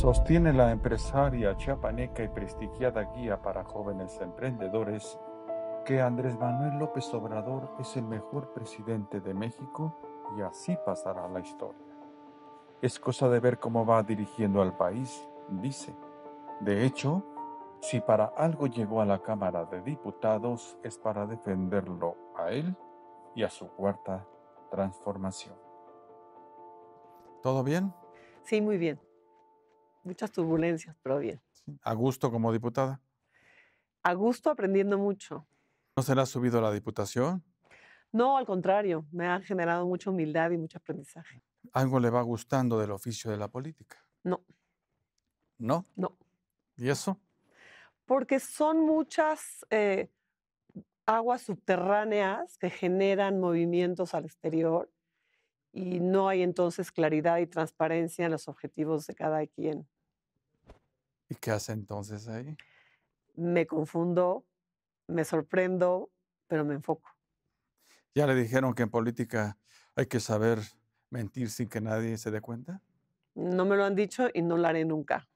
Sostiene la empresaria chiapaneca y prestigiada guía para jóvenes emprendedores que Andrés Manuel López Obrador es el mejor presidente de México y así pasará la historia. Es cosa de ver cómo va dirigiendo al país, dice. De hecho, si para algo llegó a la Cámara de Diputados es para defenderlo a él y a su cuarta transformación. ¿Todo bien? Sí, muy bien muchas turbulencias, pero bien. ¿A gusto como diputada? A gusto aprendiendo mucho. ¿No se le ha subido a la diputación? No, al contrario, me ha generado mucha humildad y mucho aprendizaje. ¿Algo le va gustando del oficio de la política? No. ¿No? No. ¿Y eso? Porque son muchas eh, aguas subterráneas que generan movimientos al exterior y no hay entonces claridad y transparencia en los objetivos de cada quien. ¿Y qué hace entonces ahí? Me confundo, me sorprendo, pero me enfoco. ¿Ya le dijeron que en política hay que saber mentir sin que nadie se dé cuenta? No me lo han dicho y no lo haré nunca.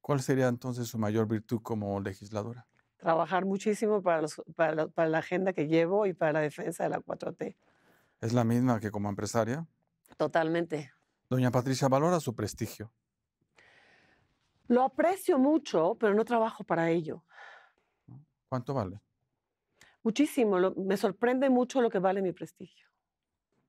¿Cuál sería entonces su mayor virtud como legisladora? Trabajar muchísimo para, la agenda que llevo y para la defensa de la 4T es la misma que como empresaria. Totalmente. Doña Patricia, ¿valora su prestigio? Lo aprecio mucho, pero no trabajo para ello. ¿Cuánto vale? Muchísimo. me sorprende mucho lo que vale mi prestigio.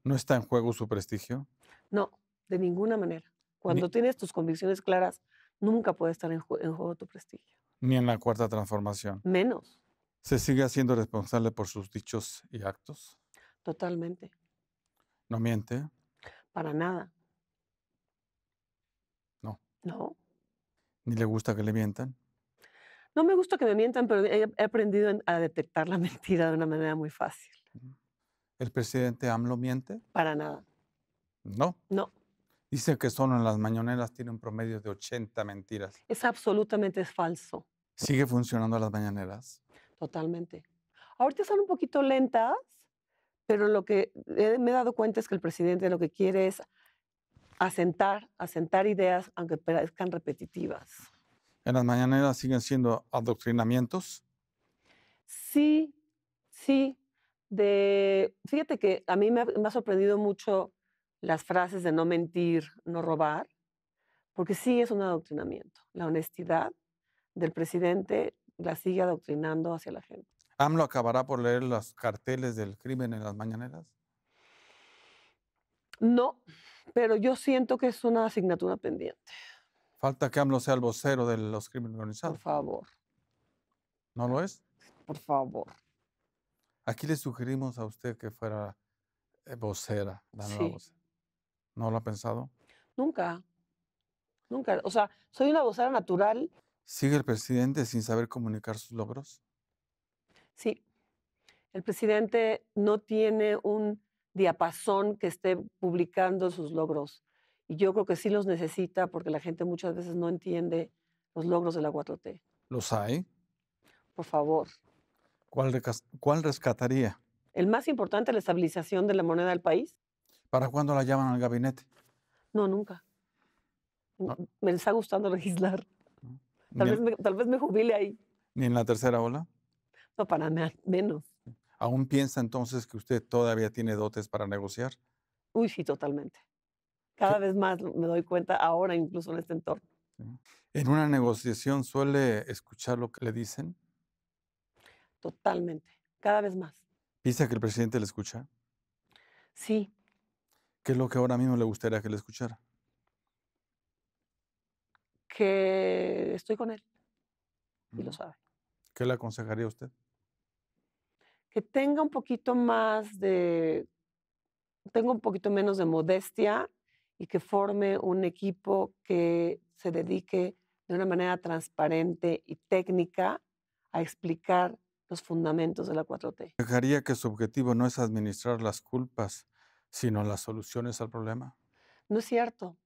¿No está en juego su prestigio? No, de ninguna manera. Cuando tienes tus convicciones claras, nunca puede estar en, en juego tu prestigio. Ni en la cuarta transformación. Menos. ¿Se sigue haciendo responsable por sus dichos y actos? Totalmente. ¿No miente? Para nada. No. No. ¿Ni le gusta que le mientan? No me gusta que me mientan, pero he aprendido a detectar la mentira de una manera muy fácil. Mm. ¿El presidente AMLO miente? Para nada. No. No. Dice que solo en las mañaneras tiene un promedio de 80 mentiras. Es absolutamente falso. ¿Sigue funcionando las mañaneras? Totalmente. Ahorita están un poquito lentas, pero lo que me he dado cuenta es que el presidente lo que quiere es asentar, asentar ideas, aunque parezcan repetitivas. ¿En las mañaneras siguen siendo adoctrinamientos? Sí, sí. De, fíjate que a mí me ha, me ha sorprendido mucho las frases de no mentir, no robar, porque sí es un adoctrinamiento. La honestidad del presidente la sigue adoctrinando hacia la gente. ¿AMLO acabará por leer los carteles del crimen en las mañaneras? No, pero yo siento que es una asignatura pendiente. Falta que AMLO sea el vocero de los crímenes organizados. Por favor. ¿No lo es? Por favor. Aquí le sugerimos a usted que fuera eh, vocera, vocera. ¿No lo ha pensado? Nunca. Nunca. O sea, soy una vocera natural. ¿Sigue el presidente sin saber comunicar sus logros? Sí, el presidente no tiene un diapasón que esté publicando sus logros. Y yo creo que sí los necesita porque la gente muchas veces no entiende los logros de la 4T. ¿Los hay? Por favor. ¿Cuál, rescataría? El más importante, la estabilización de la moneda del país. ¿Para cuándo la llaman al gabinete? No, nunca. Mm, ah. mm, me está gustando legislar. Tal, vez me, tal vez me jubile ahí. ¿Ni en la tercera ola? No, para menos. ¿Aún piensa entonces que usted todavía tiene dotes para negociar? Uy, sí, totalmente. Cada vez más me doy cuenta ahora, incluso en este entorno. ¿En una negociación suele escuchar lo que le dicen? Totalmente, cada vez más. ¿Piensa que el presidente le escucha? Sí. ¿Qué es lo que ahora mismo le gustaría que le escuchara? Que estoy con él y lo sabe. ¿Qué le aconsejaría a usted? Que tenga un poquito más de, tenga un poquito menos de modestia y que forme un equipo que se dedique de una manera transparente y técnica a explicar los fundamentos de la 4T. ¿Dejaría que su objetivo no es administrar las culpas, sino las soluciones al problema? No es cierto.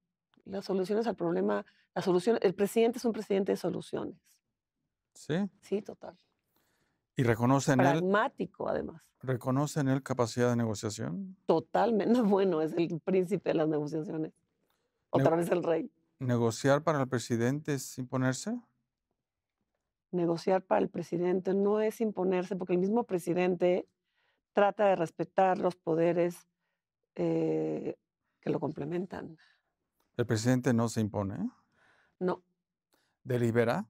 Las soluciones al problema, la solución, el presidente es un presidente de soluciones. Sí. Sí, total. Y reconoce en él. además. ¿Reconoce en él capacidad de negociación? Totalmente. Bueno, es el príncipe de las negociaciones. Otra vez el rey. ¿Negociar para el presidente es imponerse? Negociar para el presidente no es imponerse, porque el mismo presidente trata de respetar los poderes eh, que lo complementan. ¿El presidente no se impone? No. ¿Delibera?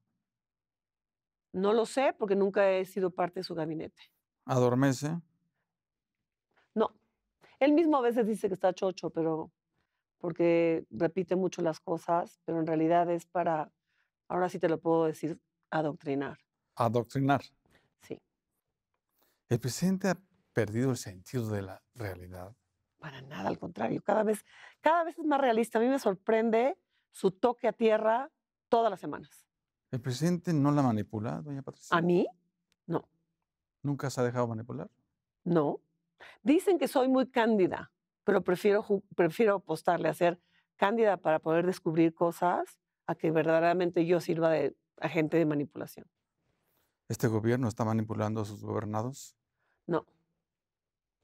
No lo sé porque nunca he sido parte de su gabinete. ¿Adormece? No. Él mismo a veces dice que está chocho, pero porque repite mucho las cosas, pero en realidad es para, ahora sí te lo puedo decir, adoctrinar. Adoctrinar. Sí. ¿El presidente ha perdido el sentido de la realidad? Para nada, al contrario, cada vez, cada vez es más realista. A mí me sorprende su toque a tierra todas las semanas. ¿El presidente no la manipula, doña Patricia? ¿A mí? No. ¿Nunca se ha dejado manipular? No. Dicen que soy muy cándida, pero prefiero, prefiero apostarle a ser cándida para poder descubrir cosas a que verdaderamente yo sirva de agente de manipulación. ¿Este gobierno está manipulando a sus gobernados? No.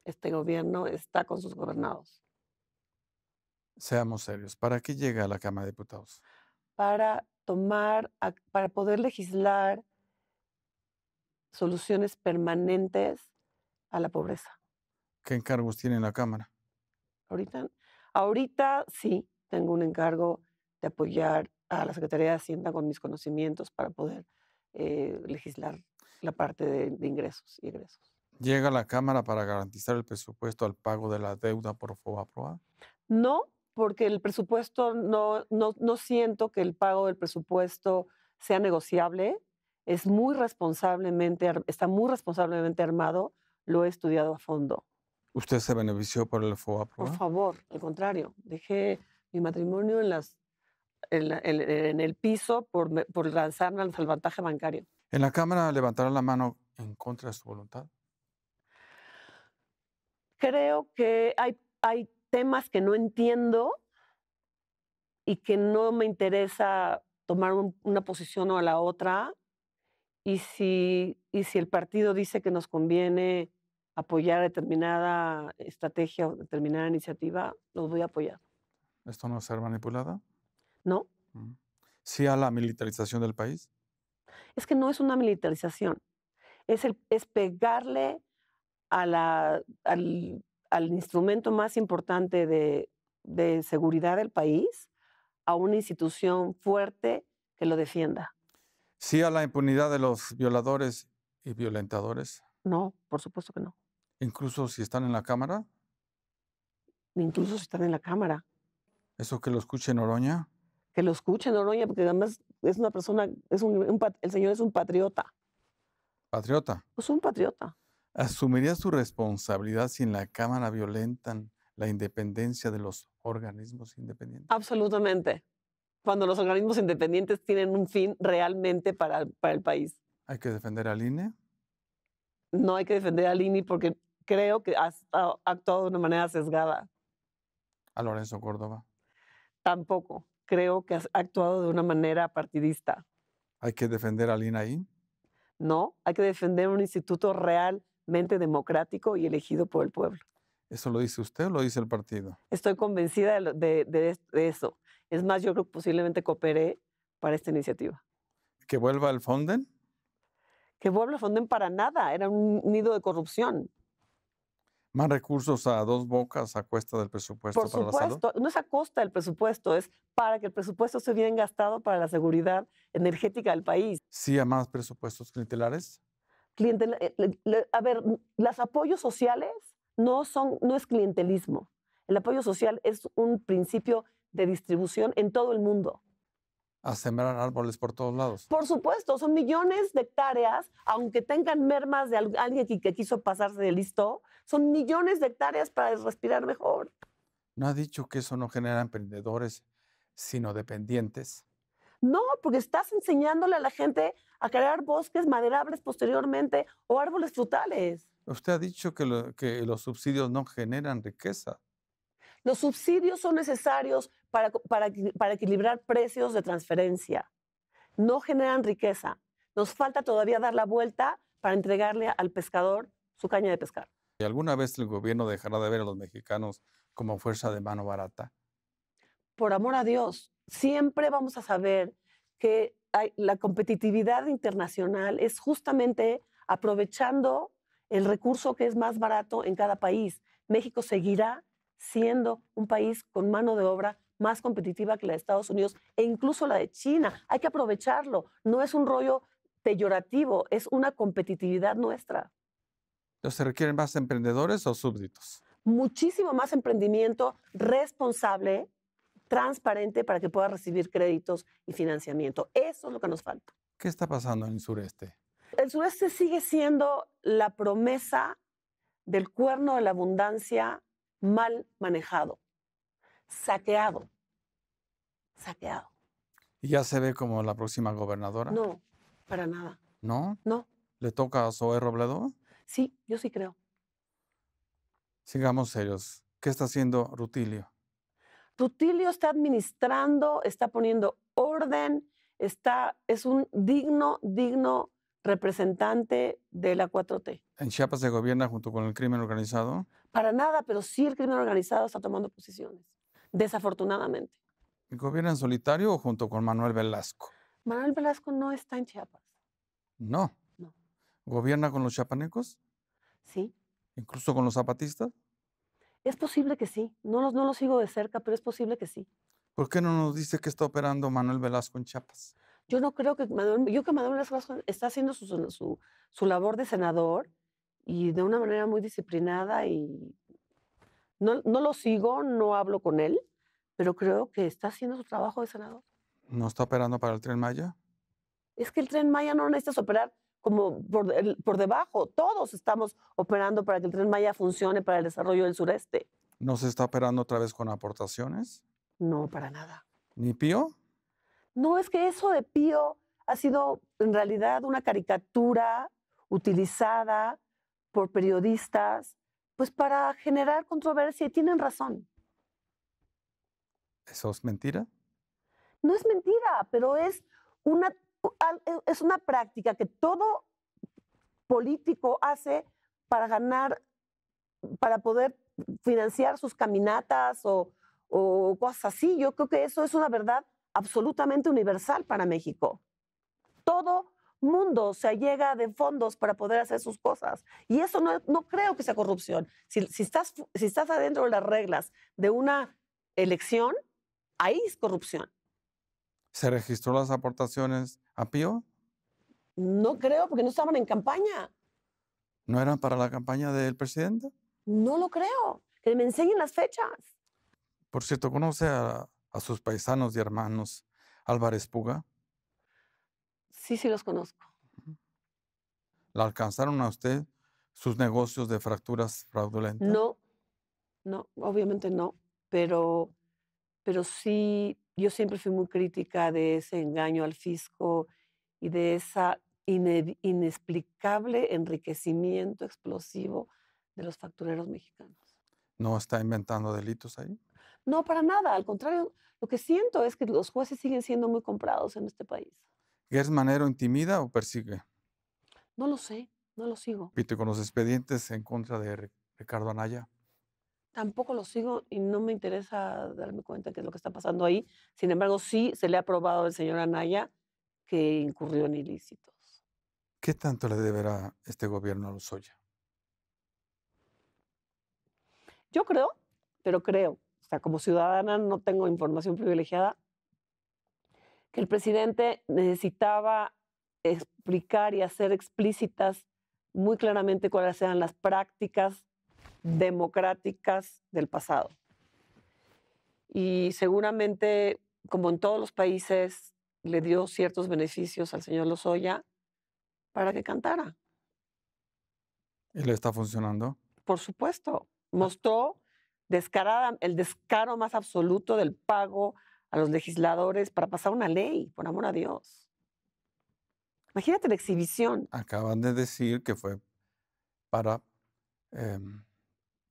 Este gobierno está con sus gobernados. Seamos serios. ¿Para qué llega a la Cámara de Diputados? Para tomar, para poder legislar soluciones permanentes a la pobreza. ¿Qué encargos tiene la Cámara? Ahorita, ahorita sí tengo un encargo de apoyar a la Secretaría de Hacienda con mis conocimientos para poder eh, legislar la parte de, ingresos y egresos. ¿Llega la Cámara para garantizar el presupuesto al pago de la deuda por FOBA aprobada? No, porque el presupuesto, no, no, no siento que el pago del presupuesto sea negociable. Es muy responsablemente, está muy responsablemente armado. Lo he estudiado a fondo. ¿Usted se benefició por el FOA? Por favor, al contrario. Dejé mi matrimonio en, las, en, el piso por, por lanzarme al salvantaje bancario. ¿En la Cámara levantaron la mano en contra de su voluntad? Creo que hay, hay temas que no entiendo y que no me interesa tomar una posición o la otra. Y si, y si el partido dice que nos conviene apoyar determinada estrategia o determinada iniciativa, los voy a apoyar. ¿Esto no es ser manipulada? No. Mm. ¿Sí a la militarización del país? Es que no es una militarización. Es, el, es pegarle a la, al al instrumento más importante de, seguridad del país a una institución fuerte que lo defienda. ¿Sí a la impunidad de los violadores y violentadores? No, por supuesto que no. ¿Incluso si están en la Cámara? Incluso si están en la Cámara. ¿Eso que lo escuche Noroña? Que lo escuche Noroña, porque además es una persona, es un, el señor es un patriota. ¿Patriota? Es pues un patriota asumiría su responsabilidad si en la Cámara violentan la independencia de los organismos independientes? Absolutamente. Cuando los organismos independientes tienen un fin realmente para, para el país. ¿Hay que defender al INE? No hay que defender al INE porque creo que ha actuado de una manera sesgada. ¿A Lorenzo Córdoba? Tampoco. Creo que ha actuado de una manera partidista. ¿Hay que defender al e ahí? No, hay que defender un instituto real democrático y elegido por el pueblo. ¿Eso lo dice usted o lo dice el partido? Estoy convencida de, eso. Es más, yo creo que posiblemente cooperé para esta iniciativa. ¿Que vuelva el Fonden? Que vuelva el Fonden para nada, era un nido de corrupción. Más recursos a dos bocas a cuesta del presupuesto para la salud? No es a costa del presupuesto, es para que el presupuesto se bien gastado para la seguridad energética del país. ¿Sí a más presupuestos clientelares? Eh, a ver, los apoyos sociales no, son, no es clientelismo. El apoyo social es un principio de distribución en todo el mundo. A sembrar árboles por todos lados. Por supuesto, son millones de hectáreas, aunque tengan mermas de alguien que, que quiso pasarse de listo, son millones de hectáreas para respirar mejor. ¿No ha dicho que eso no genera emprendedores, sino dependientes? No, porque estás enseñándole a la gente a crear bosques maderables posteriormente o árboles frutales. Usted ha dicho que, los subsidios no generan riqueza. Los subsidios son necesarios para, para equilibrar precios de transferencia. No generan riqueza. Nos falta todavía dar la vuelta para entregarle al pescador su caña de pescar. ¿Y alguna vez el gobierno dejará de ver a los mexicanos como fuerza de mano barata? Por amor a Dios, siempre vamos a saber que la competitividad internacional es justamente aprovechando el recurso que es más barato en cada país. México seguirá siendo un país con mano de obra más competitiva que la de Estados Unidos e incluso la de China. Hay que aprovecharlo. No es un rollo peyorativo, es una competitividad nuestra. ¿Se requieren más emprendedores o súbditos? Muchísimo más emprendimiento responsable transparente para que pueda recibir créditos y financiamiento. Eso es lo que nos falta. ¿Qué está pasando en el sureste? El sureste sigue siendo la promesa del cuerno de la abundancia mal manejado, saqueado, saqueado. ¿Y ya se ve como la próxima gobernadora? No, para nada. ¿No? No. ¿Le toca a Zoe Robledo? Sí, yo sí creo. Sigamos serios. ¿Qué está haciendo Rutilio? Tutilio está administrando, está poniendo orden, está, es un digno, digno representante de la 4T. ¿En Chiapas se gobierna junto con el crimen organizado? Para nada, pero sí el crimen organizado está tomando posiciones, desafortunadamente. ¿Gobierna en solitario o junto con Manuel Velasco? Manuel Velasco no está en Chiapas. No. No. ¿Gobierna con los chiapanecos? Sí. ¿Incluso con los zapatistas? Es posible que sí. No lo no sigo de cerca, pero es posible que sí. ¿Por qué no nos dice que está operando Manuel Velasco en Chiapas? Yo no creo que Manuel, que Velasco está haciendo su, labor de senador y de una manera muy disciplinada y no, no, lo sigo, no hablo con él, pero creo que está haciendo su trabajo de senador. ¿No está operando para el tren Maya? Es que el tren Maya no necesitas operar como por, por debajo. Todos estamos operando para que el tren Maya funcione para el desarrollo del sureste. ¿No se está operando otra vez con aportaciones? No, para nada. ¿Ni Pío? No, es que eso de Pío ha sido en realidad una caricatura utilizada por periodistas pues para generar controversia y tienen razón. ¿Eso es mentira? No es mentira, pero es una e, es una práctica que todo político hace para ganar, para poder financiar sus caminatas o, cosas así. Yo creo que eso es una verdad absolutamente universal para México. Todo mundo se allega de fondos para poder hacer sus cosas. Y eso no, no creo que sea corrupción. Si, estás, si estás adentro de las reglas de una elección, ahí es corrupción. ¿Se registró las aportaciones a Pío? No creo, porque no estaban en campaña. ¿No eran para la campaña del presidente? No lo creo. Que me enseñen las fechas. Por cierto, ¿conoce a, sus paisanos y hermanos Álvarez Puga? Sí, sí los conozco. ¿La alcanzaron a usted sus negocios de fracturas fraudulentas? No, no, obviamente no, pero pero sí, yo siempre fui muy crítica de ese engaño al fisco y de ese inexplicable enriquecimiento explosivo de los factureros mexicanos. ¿No está inventando delitos ahí? No, para nada. Al contrario, lo que siento es que los jueces siguen siendo muy comprados en este país. ¿Gers Manero intimida o persigue? No lo sé, no lo sigo. y con los expedientes en contra de Ricardo Anaya? tampoco lo sigo y no me interesa darme cuenta de qué es lo que está pasando ahí. Sin embargo, sí se le ha probado al señor Anaya que incurrió en ilícitos. ¿Qué tanto le deberá este gobierno a Lozoya? Yo creo, pero creo, o sea, como ciudadana no tengo información privilegiada, que el presidente necesitaba explicar y hacer explícitas muy claramente cuáles eran las prácticas democráticas del pasado. Y seguramente, como en todos los países, le dio ciertos beneficios al señor Lozoya para que cantara. ¿Y le está funcionando? Por supuesto. Mostró descarada, el descaro más absoluto del pago a los legisladores para pasar una ley, por amor a Dios. Imagínate la exhibición. Acaban de decir que fue para em,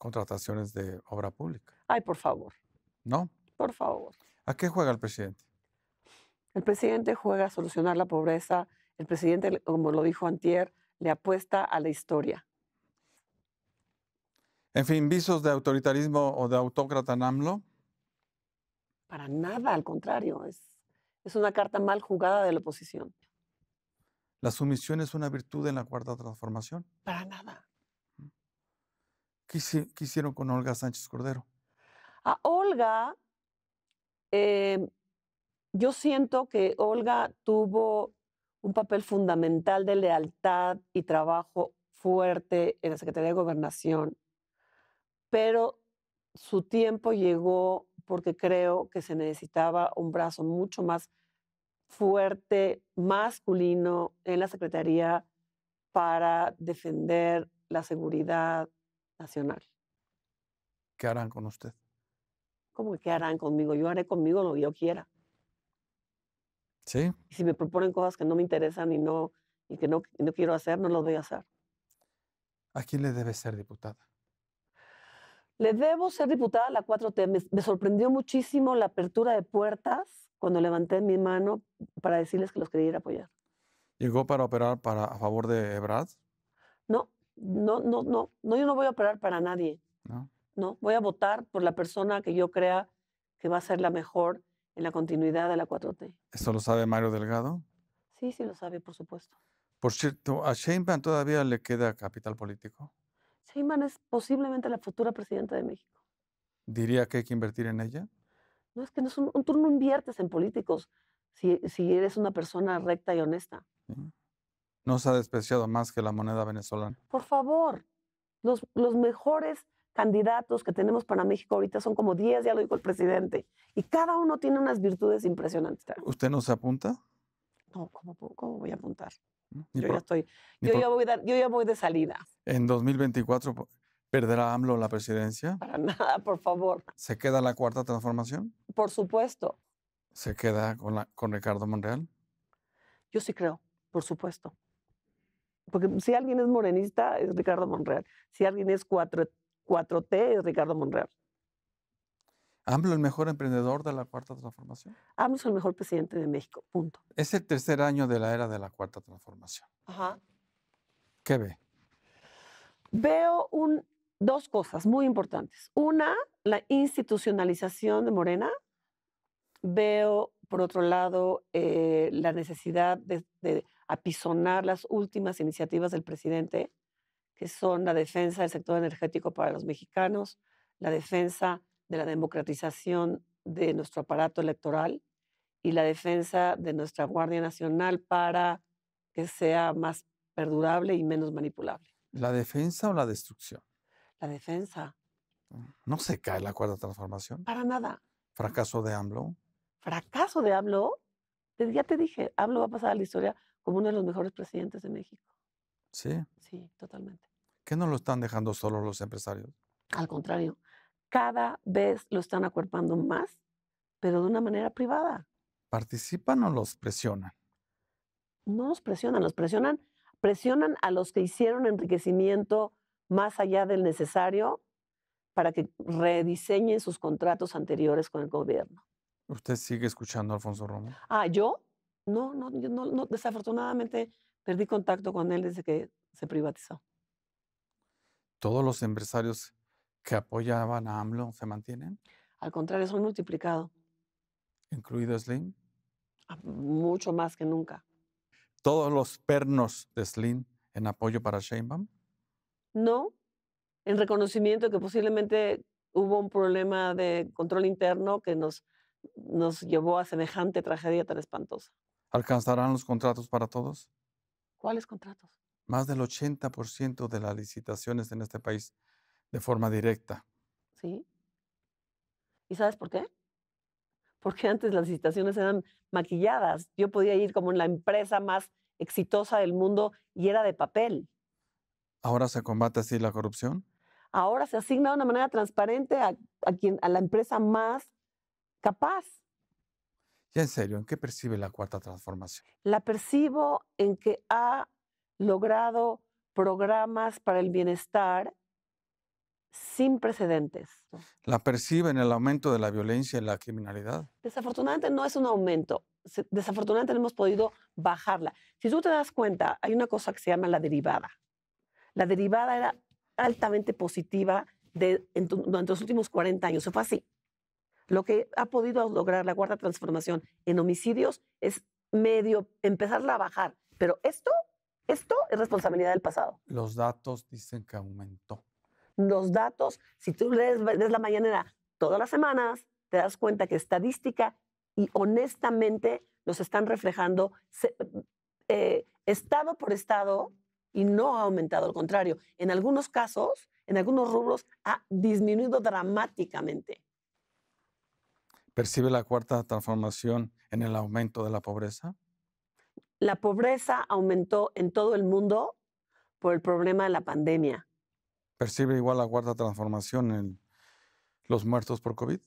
contrataciones de obra pública. Ay, por favor. ¿No? Por favor. ¿A qué juega el presidente? El presidente juega a solucionar la pobreza. El presidente, como lo dijo Antier, le apuesta a la historia. En fin, visos de autoritarismo o de autócrata en AMLO. Para nada, al contrario, es, es una carta mal jugada de la oposición. ¿La sumisión es una virtud en la cuarta transformación? Para nada. ¿Qué, hicieron con Olga Sánchez Cordero? A Olga, em, yo siento que Olga tuvo un papel fundamental de lealtad y trabajo fuerte en la Secretaría de Gobernación, pero su tiempo llegó porque creo que se necesitaba un brazo mucho más fuerte, masculino en la Secretaría para defender la seguridad, nacional. ¿Qué harán con usted? ¿Cómo que qué harán conmigo? Yo haré conmigo lo que yo quiera. ¿Sí? Y si me proponen cosas que no me interesan y, no, y que no, no quiero hacer, no las voy a hacer. ¿A quién le debe ser diputada? Le debo ser diputada a la 4T. Me, sorprendió muchísimo la apertura de puertas cuando levanté mi mano para decirles que los quería ir a apoyar. ¿Llegó para operar para, a favor de Ebrard? No, no, no, no, yo no voy a operar para nadie. No. No, voy a votar por la persona que yo crea que va a ser la mejor en la continuidad de la 4T. ¿Esto lo sabe Mario Delgado? Sí, sí lo sabe, por supuesto. Por cierto, ¿a Sheinbaum todavía le queda capital político? Sheinbaum es posiblemente la futura presidenta de México. ¿Diría que hay que invertir en ella? No, es que no es un, turno. no inviertes en políticos si, si eres una persona recta y honesta. No se ha despreciado más que la moneda venezolana. Por favor, los, los mejores candidatos que tenemos para México ahorita son como 10, ya lo dijo el presidente, y cada uno tiene unas virtudes impresionantes. ¿Usted no se apunta? No, ¿cómo, voy a apuntar? Mm, yo, ya estoy, yo, ya voy de, yo ya voy de salida. ¿En 2024 perderá AMLO la presidencia? Para nada, por favor. ¿Se queda la cuarta transformación? Por supuesto. ¿Se queda con, la, con Ricardo Monreal? Yo sí creo, por supuesto porque si alguien es morenista, es Ricardo Monreal. Si alguien es 4, t es Ricardo Monreal. ¿AMLO el mejor emprendedor de la cuarta transformación? AMLO es el mejor presidente de México, punto. Es el tercer año de la era de la cuarta transformación. Ajá. ¿Qué ve? Veo un, dos cosas muy importantes. Una, la institucionalización de Morena. Veo, por otro lado, eh, la necesidad de apisonar las últimas iniciativas del presidente, que son la defensa del sector energético para los mexicanos, la defensa de la democratización de nuestro aparato electoral y la defensa de nuestra Guardia Nacional para que sea más perdurable y menos manipulable. ¿La defensa o la destrucción? La defensa. Mm, ¿No se cae la cuarta transformación? Para nada. ¿Fracaso de AMLO? ¿Fracaso de AMLO? Ya te dije, AMLO va a pasar a la historia como uno de los mejores presidentes de México. Sí. Sí, totalmente. ¿Qué no lo están dejando solo los empresarios? Al contrario, cada vez lo están acuerpando más, pero de una manera privada. ¿Participan o los presionan? No los presionan, los presionan, presionan a los que hicieron enriquecimiento más allá del necesario para que rediseñen sus contratos anteriores con el gobierno. ¿Usted sigue escuchando Alfonso Romo? Ah, yo no, no, no, no, desafortunadamente perdí contacto con él desde que se privatizó. ¿Todos los empresarios que apoyaban a AMLO se mantienen? Al contrario, son multiplicados. ¿Incluido Slim? Ah, mucho más que nunca. ¿Todos los pernos de Slim en apoyo para Sheinbaum? No, en reconocimiento que posiblemente hubo un problema de control interno que nos, nos llevó a semejante tragedia tan espantosa. ¿Alcanzarán los contratos para todos? ¿Cuáles contratos? Más del 80% de las licitaciones en este país de forma directa. Sí. ¿Y sabes por qué? Porque antes las licitaciones eran maquilladas. Yo podía ir como en la empresa más exitosa del mundo y era de papel. ¿Ahora se combate así la corrupción? Ahora se asigna de una manera transparente a, a, quien, a la empresa más capaz. Ya en serio, ¿en qué percibe la cuarta transformación? La percibo en que ha logrado programas para el bienestar sin precedentes. ¿La percibe en el aumento de la violencia y la criminalidad? Desafortunadamente no es un aumento. Desafortunadamente no hemos podido bajarla. Si tú te das cuenta, hay una cosa que se llama la derivada. La derivada era altamente positiva durante los últimos 40 años. Eso fue así. Lo que ha podido lograr la cuarta transformación en homicidios es medio empezarla a bajar. Pero esto, esto es responsabilidad del pasado. Los datos dicen que aumentó. Los datos, si tú lees, la mañanera todas las semanas, te das cuenta que estadística y honestamente nos están reflejando eh, estado por estado y no ha aumentado, al contrario, en algunos casos, en algunos rubros ha disminuido dramáticamente percibe la cuarta transformación en el aumento de la pobreza? La pobreza aumentó en todo el mundo por el problema de la pandemia. ¿Percibe igual la cuarta transformación en los muertos por COVID?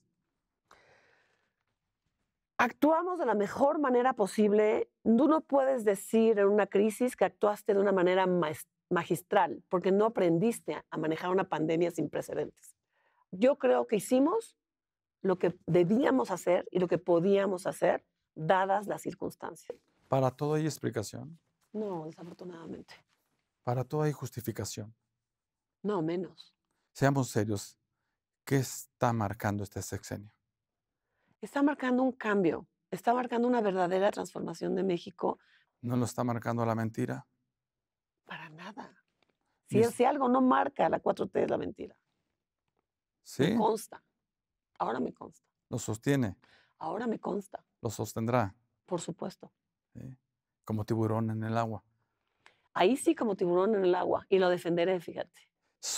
Actuamos de la mejor manera posible. Tú no puedes decir en una crisis que actuaste de una manera magistral, porque no aprendiste a manejar una pandemia sin precedentes. Yo creo que hicimos lo que debíamos hacer y lo que podíamos hacer dadas las circunstancias. ¿Para todo hay explicación? No, desafortunadamente. ¿Para todo hay justificación? No, menos. Seamos serios, ¿qué está marcando este sexenio? Está marcando un cambio, está marcando una verdadera transformación de México. ¿No lo está marcando la mentira? Para nada. Si, algo no marca la 4T es la mentira. Sí. consta. Ahora me consta. Lo sostiene. Ahora me consta. Lo sostendrá. Por supuesto. Como tiburón en el agua. Ahí sí, como tiburón en el agua. Y lo defenderé, fíjate.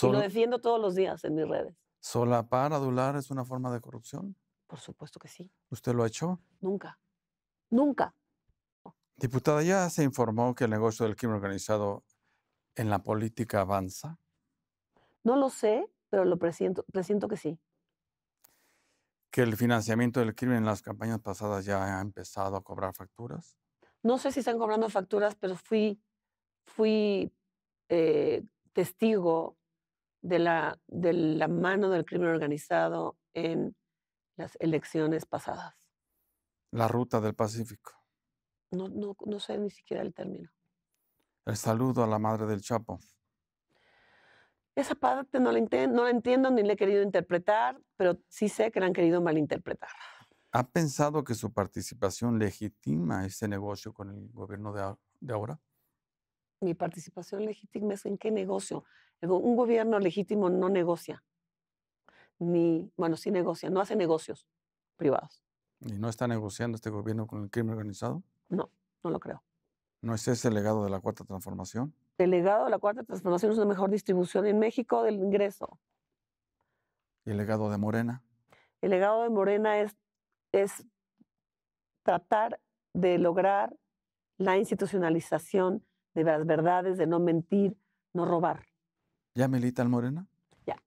Y lo defiendo todos los días en mis redes. ¿Solapar, adular es una forma de corrupción? Por supuesto que sí. ¿Usted lo ha hecho? Nunca. Nunca. Diputada, ¿ya se informó que el negocio del crimen organizado en la política avanza? No lo sé, pero lo presiento, presiento que sí que el financiamiento del crimen en las campañas pasadas ya ha empezado a cobrar facturas? No sé si están cobrando facturas, pero fui, fui eh, testigo de la, de la mano del crimen organizado en las elecciones pasadas. La ruta del Pacífico. No, no, no sé ni siquiera el término. El saludo a la madre del Chapo. Esa parte no la, no entiendo ni la he querido interpretar, pero sí sé que la han querido malinterpretar. ¿Ha pensado que su participación legitima ese negocio con el gobierno de, ahora? Mi participación legítima es en qué negocio. Un gobierno legítimo no negocia. Ni, bueno, sí negocia, no hace negocios privados. ¿Y no está negociando este gobierno con el crimen organizado? No, no lo creo. ¿No es ese el legado de la cuarta transformación? el legado de la cuarta transformación es una mejor distribución en México del ingreso. ¿Y el legado de Morena? El legado de Morena es, es tratar de lograr la institucionalización de las verdades, de no mentir, no robar. ¿Ya milita el Morena? Ya.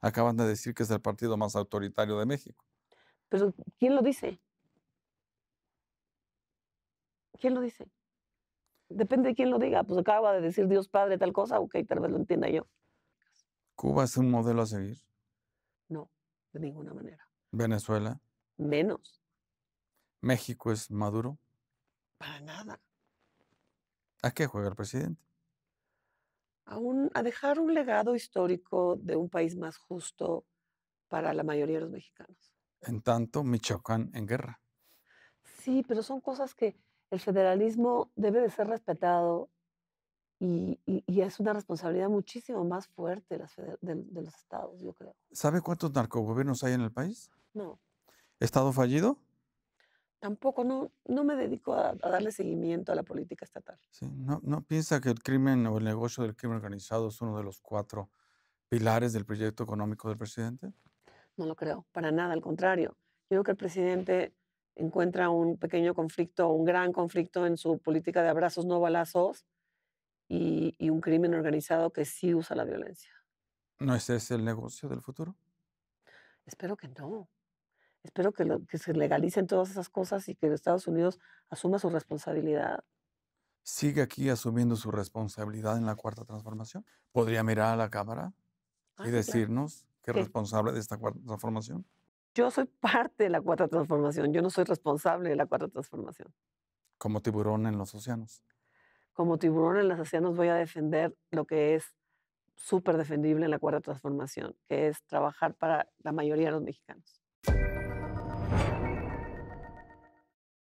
Acaban de decir que es el partido más autoritario de México. Pero ¿quién lo dice? ¿Quién lo dice? Depende de quién lo diga. Pues acaba de decir Dios Padre tal cosa, ok, tal vez lo entienda yo. ¿Cuba es un modelo a seguir? No, de ninguna manera. ¿Venezuela? Menos. ¿México es maduro? Para nada. ¿A qué juega el presidente? A, a dejar un legado histórico de un país más justo para la mayoría de los mexicanos. En tanto, Michoacán en guerra. Sí, pero son cosas que el federalismo debe de ser respetado y, es una responsabilidad muchísimo más fuerte de, los estados, yo creo. ¿Sabe cuántos narcogobiernos hay en el país? No. ¿Estado fallido? Tampoco, no, no me dedico a, darle seguimiento a la política estatal. no, ¿No piensa que el crimen o el negocio del crimen organizado es uno de los cuatro pilares del proyecto económico del presidente? No lo creo, para nada, al contrario. Yo creo que el presidente encuentra un pequeño conflicto, un gran conflicto en su política de abrazos no balazos y, un crimen organizado que sí usa la violencia. ¿No ese es el negocio del futuro? Espero que no. Espero que, se legalicen todas esas cosas y que Estados Unidos asuma su responsabilidad. ¿Sigue aquí asumiendo su responsabilidad en la cuarta transformación? ¿Podría mirar a la Cámara y ah, decirnos qué que es responsable de esta cuarta transformación? Yo soy parte de la cuarta transformación, yo no soy responsable de la cuarta transformación. Como tiburón en los océanos. Como tiburón en los océanos voy a defender lo que es súper defendible en la cuarta transformación, que es trabajar para la mayoría de los mexicanos.